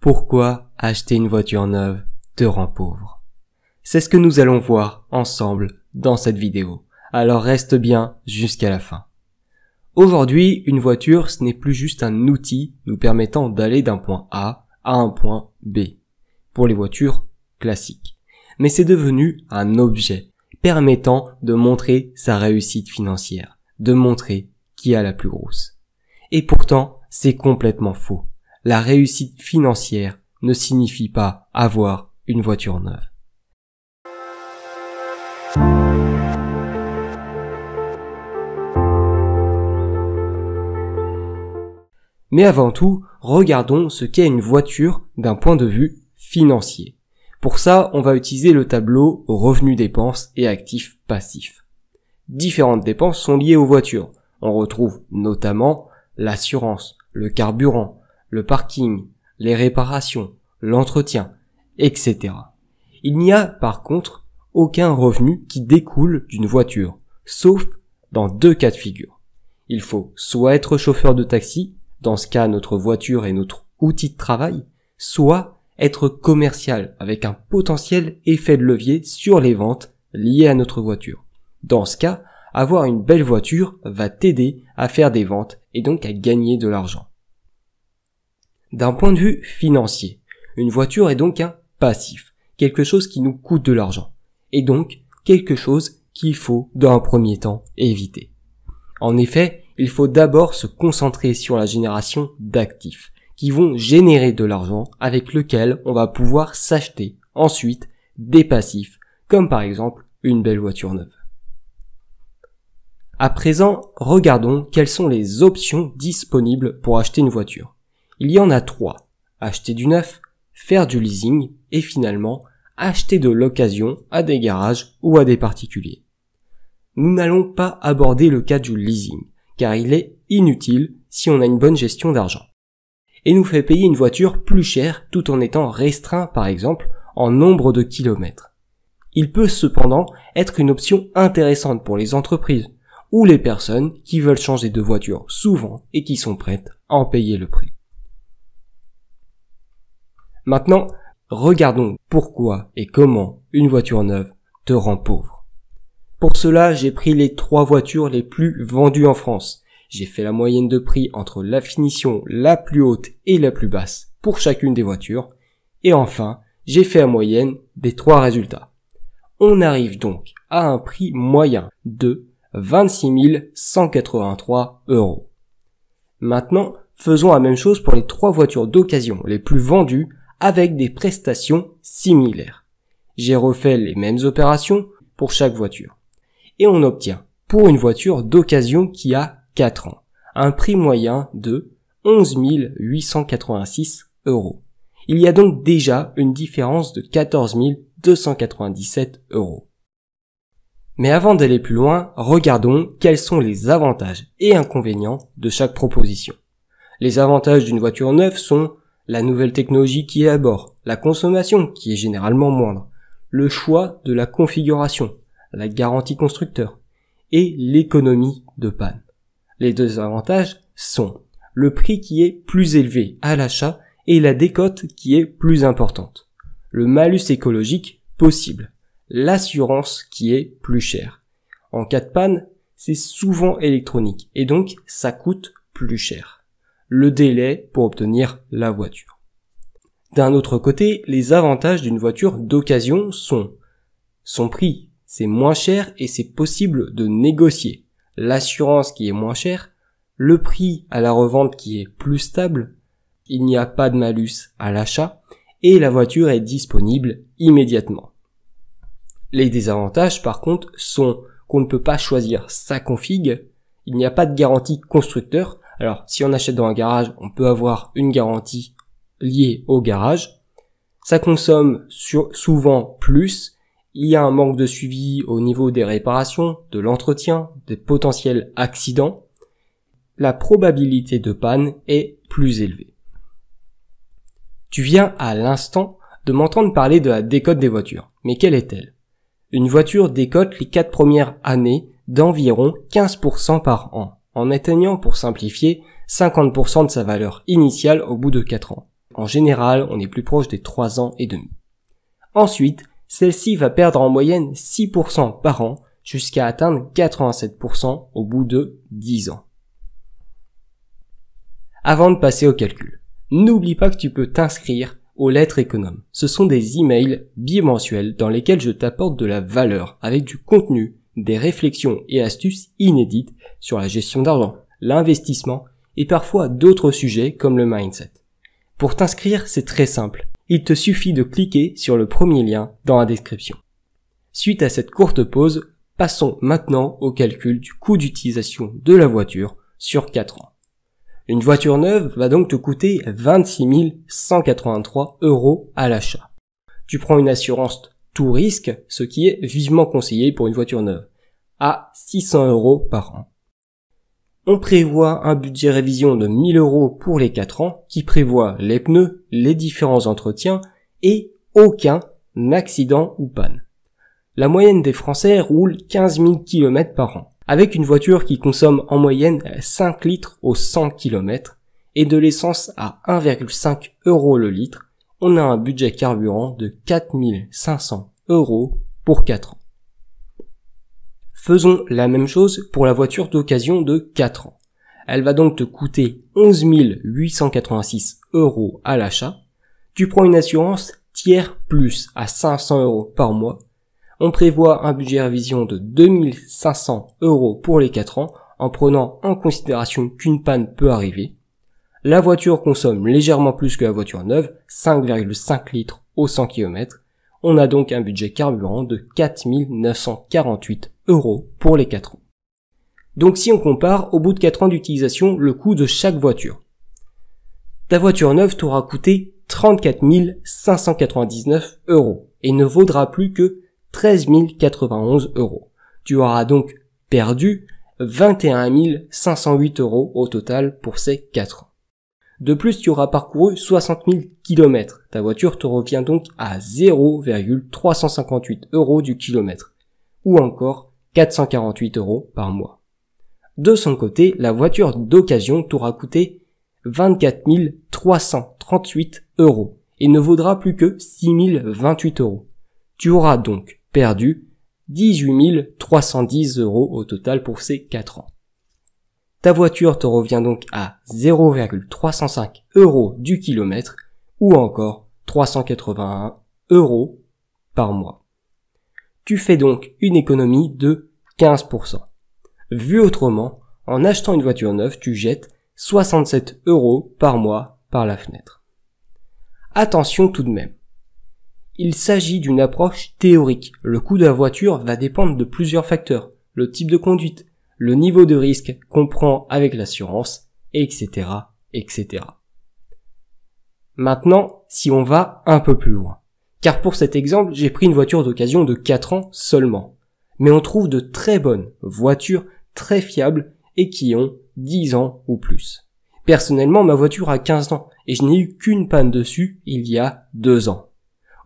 Pourquoi acheter une voiture neuve te rend pauvre C'est ce que nous allons voir ensemble dans cette vidéo. Alors reste bien jusqu'à la fin. Aujourd'hui, une voiture, ce n'est plus juste un outil nous permettant d'aller d'un point A à un point B, pour les voitures classiques. Mais c'est devenu un objet permettant de montrer sa réussite financière, de montrer qui a la plus grosse. Et pourtant, c'est complètement faux la réussite financière ne signifie pas avoir une voiture neuve. Mais avant tout, regardons ce qu'est une voiture d'un point de vue financier. Pour ça, on va utiliser le tableau revenus dépenses et actifs passifs. Différentes dépenses sont liées aux voitures. On retrouve notamment l'assurance, le carburant, le parking, les réparations, l'entretien, etc. Il n'y a par contre aucun revenu qui découle d'une voiture, sauf dans deux cas de figure. Il faut soit être chauffeur de taxi, dans ce cas notre voiture est notre outil de travail, soit être commercial avec un potentiel effet de levier sur les ventes liées à notre voiture. Dans ce cas, avoir une belle voiture va t'aider à faire des ventes et donc à gagner de l'argent. D'un point de vue financier, une voiture est donc un passif, quelque chose qui nous coûte de l'argent, et donc quelque chose qu'il faut dans un premier temps éviter. En effet, il faut d'abord se concentrer sur la génération d'actifs, qui vont générer de l'argent avec lequel on va pouvoir s'acheter ensuite des passifs, comme par exemple une belle voiture neuve. À présent, regardons quelles sont les options disponibles pour acheter une voiture. Il y en a trois. Acheter du neuf, faire du leasing et finalement acheter de l'occasion à des garages ou à des particuliers. Nous n'allons pas aborder le cas du leasing car il est inutile si on a une bonne gestion d'argent et nous fait payer une voiture plus chère tout en étant restreint par exemple en nombre de kilomètres. Il peut cependant être une option intéressante pour les entreprises ou les personnes qui veulent changer de voiture souvent et qui sont prêtes à en payer le prix. Maintenant, regardons pourquoi et comment une voiture neuve te rend pauvre. Pour cela, j'ai pris les trois voitures les plus vendues en France. J'ai fait la moyenne de prix entre la finition la plus haute et la plus basse pour chacune des voitures. Et enfin, j'ai fait la moyenne des trois résultats. On arrive donc à un prix moyen de 26 183 euros. Maintenant, faisons la même chose pour les trois voitures d'occasion les plus vendues avec des prestations similaires. J'ai refait les mêmes opérations pour chaque voiture. Et on obtient, pour une voiture d'occasion qui a 4 ans, un prix moyen de 11 886 euros. Il y a donc déjà une différence de 14 297 euros. Mais avant d'aller plus loin, regardons quels sont les avantages et inconvénients de chaque proposition. Les avantages d'une voiture neuve sont la nouvelle technologie qui est à bord, la consommation qui est généralement moindre, le choix de la configuration, la garantie constructeur et l'économie de panne. Les deux avantages sont le prix qui est plus élevé à l'achat et la décote qui est plus importante, le malus écologique possible, l'assurance qui est plus chère. En cas de panne, c'est souvent électronique et donc ça coûte plus cher le délai pour obtenir la voiture. D'un autre côté, les avantages d'une voiture d'occasion sont son prix, c'est moins cher et c'est possible de négocier. L'assurance qui est moins chère, le prix à la revente qui est plus stable, il n'y a pas de malus à l'achat et la voiture est disponible immédiatement. Les désavantages par contre sont qu'on ne peut pas choisir sa config, il n'y a pas de garantie constructeur, alors, si on achète dans un garage, on peut avoir une garantie liée au garage. Ça consomme souvent plus. Il y a un manque de suivi au niveau des réparations, de l'entretien, des potentiels accidents. La probabilité de panne est plus élevée. Tu viens à l'instant de m'entendre parler de la décote des voitures. Mais quelle est-elle Une voiture décote les quatre premières années d'environ 15% par an en atteignant, pour simplifier, 50% de sa valeur initiale au bout de 4 ans. En général, on est plus proche des 3 ans et demi. Ensuite, celle-ci va perdre en moyenne 6% par an jusqu'à atteindre 87% au bout de 10 ans. Avant de passer au calcul, n'oublie pas que tu peux t'inscrire aux lettres économes. Ce sont des emails bimensuels dans lesquels je t'apporte de la valeur avec du contenu des réflexions et astuces inédites sur la gestion d'argent, l'investissement et parfois d'autres sujets comme le mindset. Pour t'inscrire, c'est très simple. Il te suffit de cliquer sur le premier lien dans la description. Suite à cette courte pause, passons maintenant au calcul du coût d'utilisation de la voiture sur 4 ans. Une voiture neuve va donc te coûter 26 183 euros à l'achat. Tu prends une assurance tout risque, ce qui est vivement conseillé pour une voiture neuve, à 600 euros par an. On prévoit un budget révision de 1000 euros pour les 4 ans qui prévoit les pneus, les différents entretiens et aucun accident ou panne. La moyenne des Français roule 15 000 km par an, avec une voiture qui consomme en moyenne 5 litres aux 100 km et de l'essence à 1,5 euros le litre, on a un budget carburant de 4500 euros pour 4 ans. Faisons la même chose pour la voiture d'occasion de 4 ans. Elle va donc te coûter 11 886 euros à l'achat. Tu prends une assurance tiers plus à 500 euros par mois. On prévoit un budget révision de 2500 euros pour les 4 ans en prenant en considération qu'une panne peut arriver. La voiture consomme légèrement plus que la voiture neuve, 5,5 litres au 100 km. On a donc un budget carburant de 4948 euros pour les 4 ans. Donc si on compare, au bout de 4 ans d'utilisation, le coût de chaque voiture. Ta voiture neuve t'aura coûté 34 599 euros et ne vaudra plus que 13 091 euros. Tu auras donc perdu 21 508 euros au total pour ces 4 ans. De plus, tu auras parcouru 60 000 km. Ta voiture te revient donc à 0,358 euros du kilomètre, ou encore 448 euros par mois. De son côté, la voiture d'occasion t'aura coûté 24 338 euros et ne vaudra plus que 6 028 euros. Tu auras donc perdu 18 310 euros au total pour ces 4 ans. Ta voiture te revient donc à 0,305 euros du kilomètre ou encore 381 euros par mois. Tu fais donc une économie de 15%. Vu autrement, en achetant une voiture neuve, tu jettes 67 euros par mois par la fenêtre. Attention tout de même. Il s'agit d'une approche théorique. Le coût de la voiture va dépendre de plusieurs facteurs. Le type de conduite, le niveau de risque qu'on prend avec l'assurance, etc., etc. Maintenant, si on va un peu plus loin. Car pour cet exemple, j'ai pris une voiture d'occasion de 4 ans seulement. Mais on trouve de très bonnes voitures très fiables et qui ont 10 ans ou plus. Personnellement, ma voiture a 15 ans et je n'ai eu qu'une panne dessus il y a 2 ans.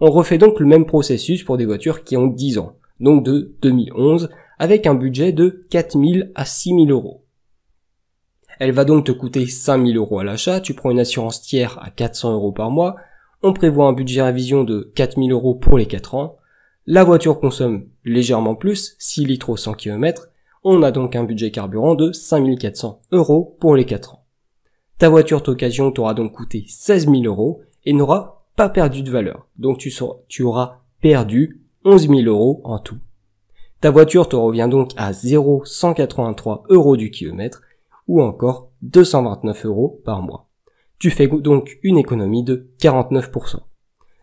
On refait donc le même processus pour des voitures qui ont 10 ans, donc de 2011 avec un budget de 4000 à 6000 euros. Elle va donc te coûter 5000 euros à l'achat, tu prends une assurance tiers à 400 euros par mois, on prévoit un budget révision de 4000 euros pour les 4 ans, la voiture consomme légèrement plus, 6 litres au 100 km, on a donc un budget carburant de 5400 euros pour les 4 ans. Ta voiture d'occasion t'aura donc coûté 16 000 euros et n'aura pas perdu de valeur, donc tu, tu auras perdu 11 000 euros en tout. Ta voiture te revient donc à 0,183 euros du kilomètre ou encore 229 euros par mois. Tu fais donc une économie de 49%.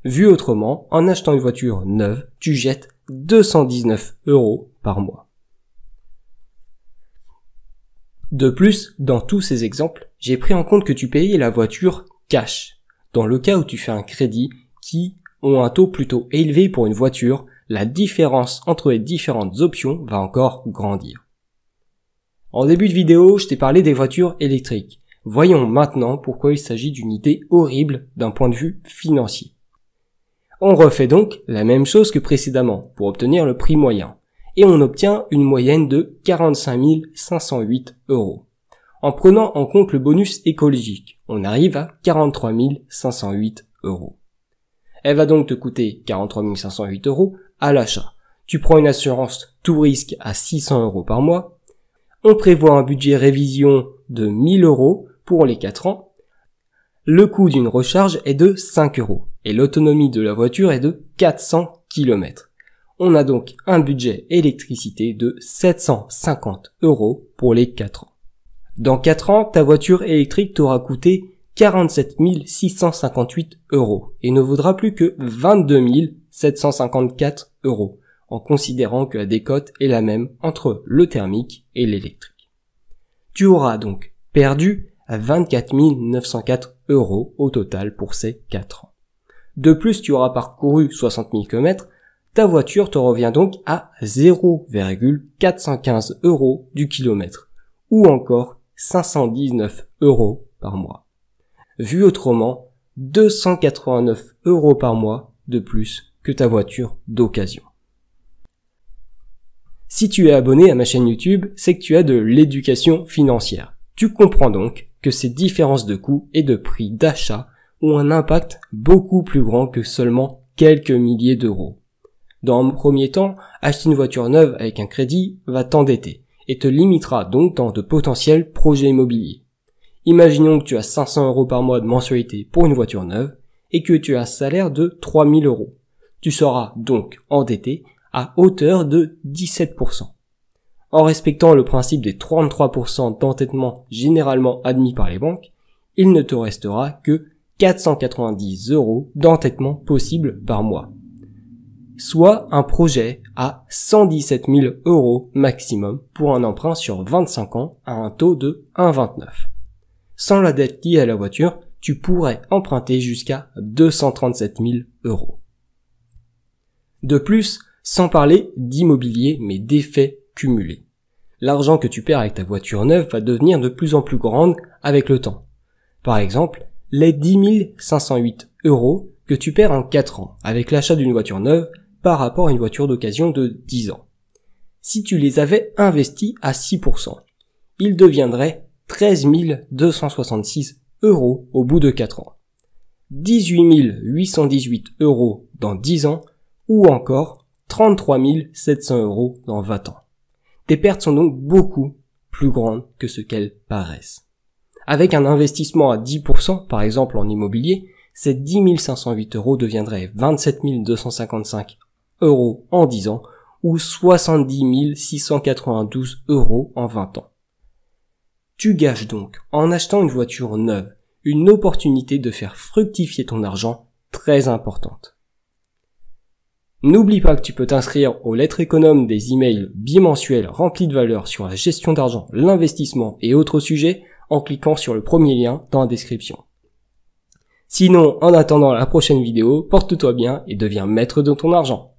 Vu autrement, en achetant une voiture neuve, tu jettes 219 euros par mois. De plus, dans tous ces exemples, j'ai pris en compte que tu payais la voiture cash. Dans le cas où tu fais un crédit qui ont un taux plutôt élevé pour une voiture, la différence entre les différentes options va encore grandir. En début de vidéo, je t'ai parlé des voitures électriques. Voyons maintenant pourquoi il s'agit d'une idée horrible d'un point de vue financier. On refait donc la même chose que précédemment pour obtenir le prix moyen et on obtient une moyenne de 45 508 euros. En prenant en compte le bonus écologique, on arrive à 43 508 euros. Elle va donc te coûter 43 508 euros à l'achat. Tu prends une assurance tout risque à 600 euros par mois. On prévoit un budget révision de 1000 euros pour les 4 ans. Le coût d'une recharge est de 5 euros et l'autonomie de la voiture est de 400 km. On a donc un budget électricité de 750 euros pour les 4 ans. Dans 4 ans, ta voiture électrique t'aura coûté 47 658 euros et ne vaudra plus que 22 754 euros, en considérant que la décote est la même entre le thermique et l'électrique. Tu auras donc perdu 24 904 euros au total pour ces 4 ans. De plus, tu auras parcouru 60 000 km, ta voiture te revient donc à 0,415 euros du kilomètre, ou encore 519 euros par mois. Vu autrement, 289 euros par mois de plus que ta voiture d'occasion. Si tu es abonné à ma chaîne YouTube, c'est que tu as de l'éducation financière. Tu comprends donc que ces différences de coûts et de prix d'achat ont un impact beaucoup plus grand que seulement quelques milliers d'euros. Dans un premier temps, acheter une voiture neuve avec un crédit va t'endetter et te limitera donc dans de potentiels projets immobiliers. Imaginons que tu as 500 euros par mois de mensualité pour une voiture neuve et que tu as un salaire de 3000 euros. Tu seras donc endetté à hauteur de 17%. En respectant le principe des 33% d'entêtement généralement admis par les banques, il ne te restera que 490 euros d'entêtement possible par mois. Soit un projet à 117 000 euros maximum pour un emprunt sur 25 ans à un taux de 1,29. Sans la dette liée à la voiture, tu pourrais emprunter jusqu'à 237 000 euros. De plus, sans parler d'immobilier mais d'effets cumulés. L'argent que tu perds avec ta voiture neuve va devenir de plus en plus grande avec le temps. Par exemple, les 10 508 euros que tu perds en 4 ans avec l'achat d'une voiture neuve par rapport à une voiture d'occasion de 10 ans. Si tu les avais investis à 6%, ils deviendraient 13 266 euros au bout de 4 ans. 18 818 euros dans 10 ans ou encore 33 700 euros dans 20 ans. Tes pertes sont donc beaucoup plus grandes que ce qu'elles paraissent. Avec un investissement à 10%, par exemple en immobilier, ces 10 508 euros deviendraient 27 255 euros en 10 ans ou 70 692 euros en 20 ans. Tu gages donc, en achetant une voiture neuve, une opportunité de faire fructifier ton argent très importante. N'oublie pas que tu peux t'inscrire aux lettres économes des emails bimensuels remplis de valeur sur la gestion d'argent, l'investissement et autres sujets en cliquant sur le premier lien dans la description. Sinon, en attendant la prochaine vidéo, porte-toi bien et deviens maître de ton argent.